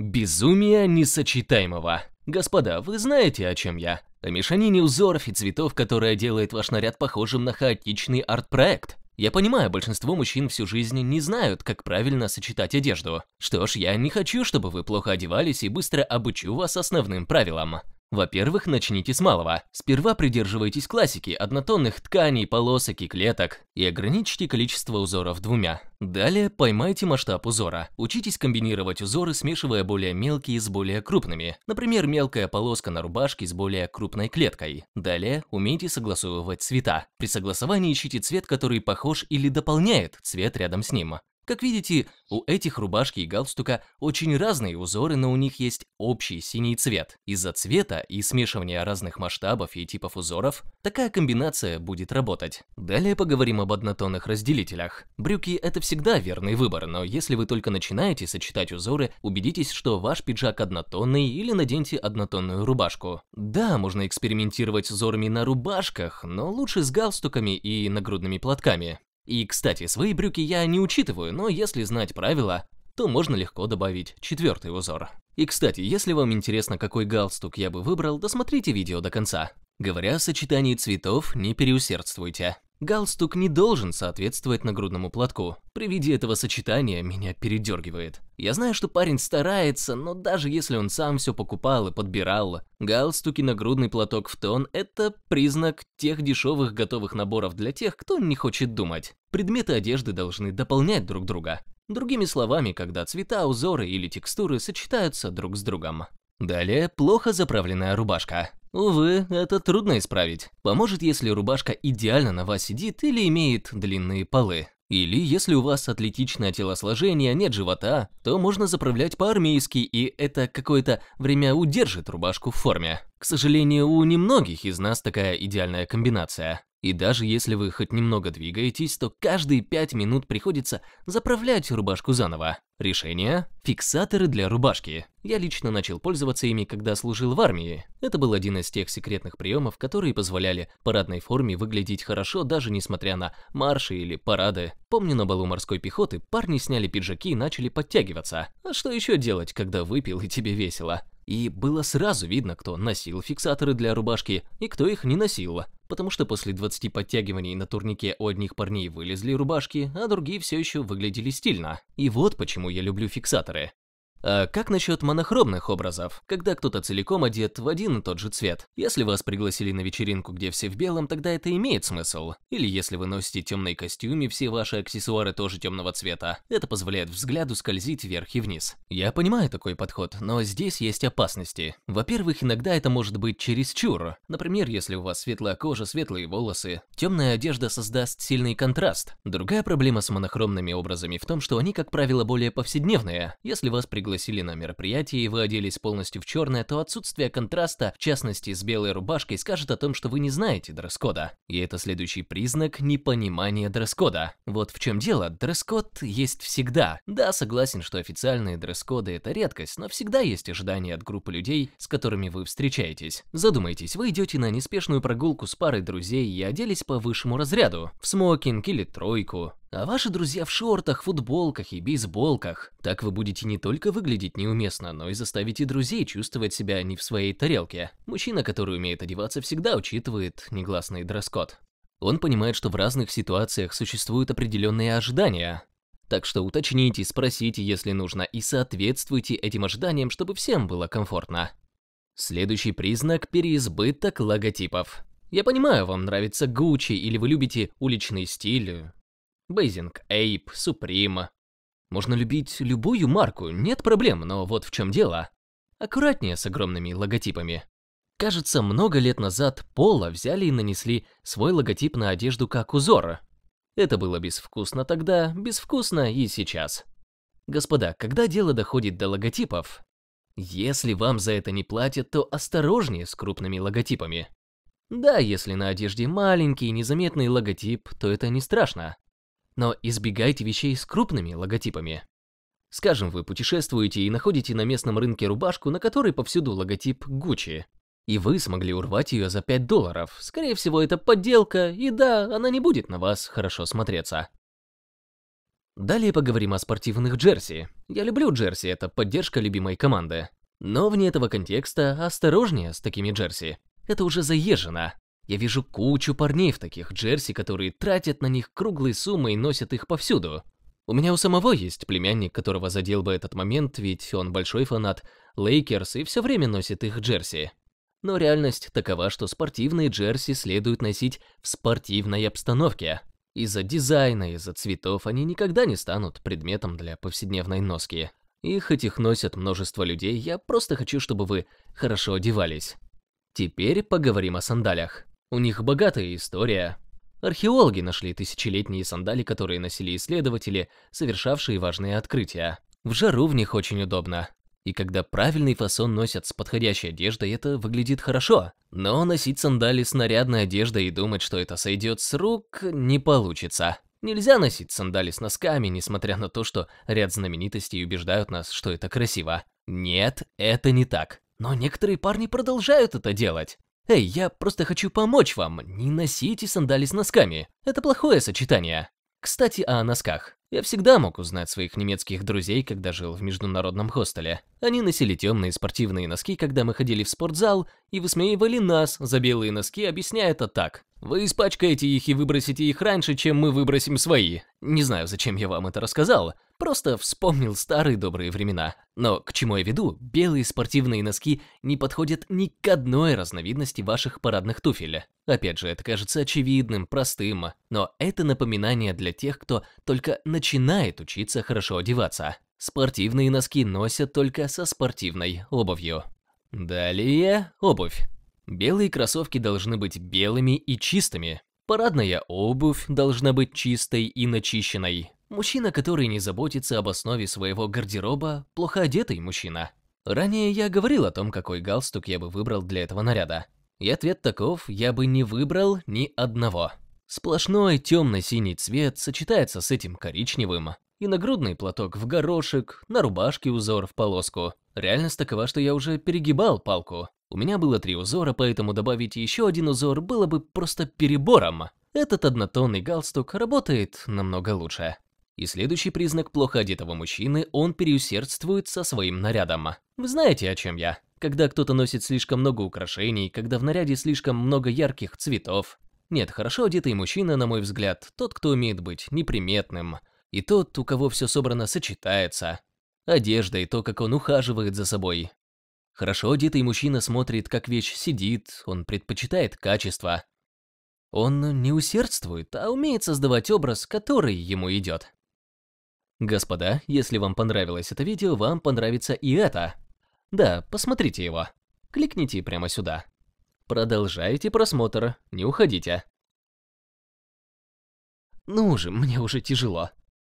Безумие несочетаемого. Господа, вы знаете, о чем я? О мешанине узоров и цветов, которая делает ваш наряд похожим на хаотичный арт-проект. Я понимаю, большинство мужчин всю жизнь не знают, как правильно сочетать одежду. Что ж, я не хочу, чтобы вы плохо одевались и быстро обучу вас основным правилам. Во-первых, начните с малого. Сперва придерживайтесь классики однотонных тканей, полосок и клеток и ограничьте количество узоров двумя. Далее поймайте масштаб узора. Учитесь комбинировать узоры, смешивая более мелкие с более крупными. Например, мелкая полоска на рубашке с более крупной клеткой. Далее умейте согласовывать цвета. При согласовании ищите цвет, который похож или дополняет цвет рядом с ним. Как видите, у этих рубашки и галстука очень разные узоры, но у них есть общий синий цвет. Из-за цвета и смешивания разных масштабов и типов узоров такая комбинация будет работать. Далее поговорим об однотонных разделителях. Брюки – это всегда верный выбор, но если вы только начинаете сочетать узоры, убедитесь, что ваш пиджак однотонный или наденьте однотонную рубашку. Да, можно экспериментировать с узорами на рубашках, но лучше с галстуками и нагрудными платками. И, кстати, свои брюки я не учитываю, но если знать правила, то можно легко добавить четвертый узор. И, кстати, если вам интересно, какой галстук я бы выбрал, досмотрите видео до конца. Говоря о сочетании цветов, не переусердствуйте. Галстук не должен соответствовать нагрудному платку. При виде этого сочетания меня передергивает. Я знаю, что парень старается, но даже если он сам все покупал и подбирал, галстуки нагрудный платок в тон – это признак тех дешевых готовых наборов для тех, кто не хочет думать. Предметы одежды должны дополнять друг друга. Другими словами, когда цвета, узоры или текстуры сочетаются друг с другом. Далее плохо заправленная рубашка. Увы, это трудно исправить. Поможет, если рубашка идеально на вас сидит или имеет длинные полы. Или если у вас атлетичное телосложение, нет живота, то можно заправлять по-армейски, и это какое-то время удержит рубашку в форме. К сожалению, у немногих из нас такая идеальная комбинация. И даже если вы хоть немного двигаетесь, то каждые 5 минут приходится заправлять рубашку заново. Решение – фиксаторы для рубашки. Я лично начал пользоваться ими, когда служил в армии. Это был один из тех секретных приемов, которые позволяли парадной форме выглядеть хорошо, даже несмотря на марши или парады. Помню, на балу морской пехоты парни сняли пиджаки и начали подтягиваться. А что еще делать, когда выпил и тебе весело? И было сразу видно, кто носил фиксаторы для рубашки и кто их не носил потому что после 20 подтягиваний на турнике у одних парней вылезли рубашки, а другие все еще выглядели стильно. И вот почему я люблю фиксаторы. А как насчет монохромных образов, когда кто-то целиком одет в один и тот же цвет? Если вас пригласили на вечеринку, где все в белом, тогда это имеет смысл. Или если вы носите темные костюмы, все ваши аксессуары тоже темного цвета, это позволяет взгляду скользить вверх и вниз. Я понимаю такой подход, но здесь есть опасности. Во-первых, иногда это может быть чересчур. Например, если у вас светлая кожа, светлые волосы, темная одежда создаст сильный контраст. Другая проблема с монохромными образами в том, что они, как правило, более повседневные. Если вас пригласили пригласили на мероприятие и вы оделись полностью в черное, то отсутствие контраста, в частности с белой рубашкой, скажет о том, что вы не знаете дресс-кода. И это следующий признак непонимания дресс-кода. Вот в чем дело, дресс-код есть всегда. Да, согласен, что официальные дресс-коды это редкость, но всегда есть ожидания от группы людей, с которыми вы встречаетесь. Задумайтесь, вы идете на неспешную прогулку с парой друзей и оделись по высшему разряду, в смокинг или тройку, а ваши друзья в шортах, футболках и бейсболках. Так вы будете не только выглядеть неуместно, но и заставите друзей чувствовать себя не в своей тарелке. Мужчина, который умеет одеваться, всегда учитывает негласный дресс-код. Он понимает, что в разных ситуациях существуют определенные ожидания. Так что уточните, спросите, если нужно, и соответствуйте этим ожиданиям, чтобы всем было комфортно. Следующий признак – переизбыток логотипов. Я понимаю, вам нравится Гуччи или вы любите уличный стиль, Бейзинг Эйп, Суприма. Можно любить любую марку, нет проблем, но вот в чем дело. Аккуратнее с огромными логотипами. Кажется, много лет назад Пола взяли и нанесли свой логотип на одежду как узор. Это было безвкусно тогда, безвкусно и сейчас. Господа, когда дело доходит до логотипов, если вам за это не платят, то осторожнее с крупными логотипами. Да, если на одежде маленький незаметный логотип, то это не страшно но избегайте вещей с крупными логотипами. Скажем, вы путешествуете и находите на местном рынке рубашку, на которой повсюду логотип Gucci. И вы смогли урвать ее за 5 долларов. Скорее всего, это подделка, и да, она не будет на вас хорошо смотреться. Далее поговорим о спортивных джерси. Я люблю джерси, это поддержка любимой команды. Но вне этого контекста осторожнее с такими джерси. Это уже заезжено. Я вижу кучу парней в таких джерси, которые тратят на них круглые суммы и носят их повсюду. У меня у самого есть племянник, которого задел бы этот момент, ведь он большой фанат Лейкерс и все время носит их джерси. Но реальность такова, что спортивные джерси следует носить в спортивной обстановке. Из-за дизайна, из-за цветов они никогда не станут предметом для повседневной носки. И хоть их носят множество людей, я просто хочу, чтобы вы хорошо одевались. Теперь поговорим о сандалях. У них богатая история. Археологи нашли тысячелетние сандали, которые носили исследователи, совершавшие важные открытия. В жару в них очень удобно. И когда правильный фасон носят с подходящей одеждой, это выглядит хорошо. Но носить сандали с нарядной одеждой и думать, что это сойдет с рук, не получится. Нельзя носить сандали с носками, несмотря на то, что ряд знаменитостей убеждают нас, что это красиво. Нет, это не так. Но некоторые парни продолжают это делать. «Эй, я просто хочу помочь вам, не носите сандали с носками, это плохое сочетание». Кстати, о носках. Я всегда мог узнать своих немецких друзей, когда жил в международном хостеле. Они носили темные спортивные носки, когда мы ходили в спортзал, и высмеивали нас за белые носки, объясняя это так. Вы испачкаете их и выбросите их раньше, чем мы выбросим свои. Не знаю, зачем я вам это рассказал, Просто вспомнил старые добрые времена. Но к чему я веду, белые спортивные носки не подходят ни к одной разновидности ваших парадных туфель. Опять же, это кажется очевидным, простым, но это напоминание для тех, кто только начинает учиться хорошо одеваться. Спортивные носки носят только со спортивной обувью. Далее – обувь. Белые кроссовки должны быть белыми и чистыми. Парадная обувь должна быть чистой и начищенной. Мужчина, который не заботится об основе своего гардероба, плохо одетый мужчина. Ранее я говорил о том, какой галстук я бы выбрал для этого наряда. И ответ таков, я бы не выбрал ни одного. Сплошной темно-синий цвет сочетается с этим коричневым. И нагрудный платок в горошек, на рубашке узор в полоску. Реальность такова, что я уже перегибал палку. У меня было три узора, поэтому добавить еще один узор было бы просто перебором. Этот однотонный галстук работает намного лучше. И следующий признак плохо одетого мужчины – он переусердствует со своим нарядом. Вы знаете, о чем я? Когда кто-то носит слишком много украшений, когда в наряде слишком много ярких цветов. Нет, хорошо одетый мужчина, на мой взгляд, тот, кто умеет быть неприметным. И тот, у кого все собрано сочетается. Одежда и то, как он ухаживает за собой. Хорошо одетый мужчина смотрит, как вещь сидит, он предпочитает качество. Он не усердствует, а умеет создавать образ, который ему идет. Господа, если вам понравилось это видео, вам понравится и это. Да, посмотрите его. Кликните прямо сюда. Продолжайте просмотр, не уходите. Ну же, мне уже тяжело.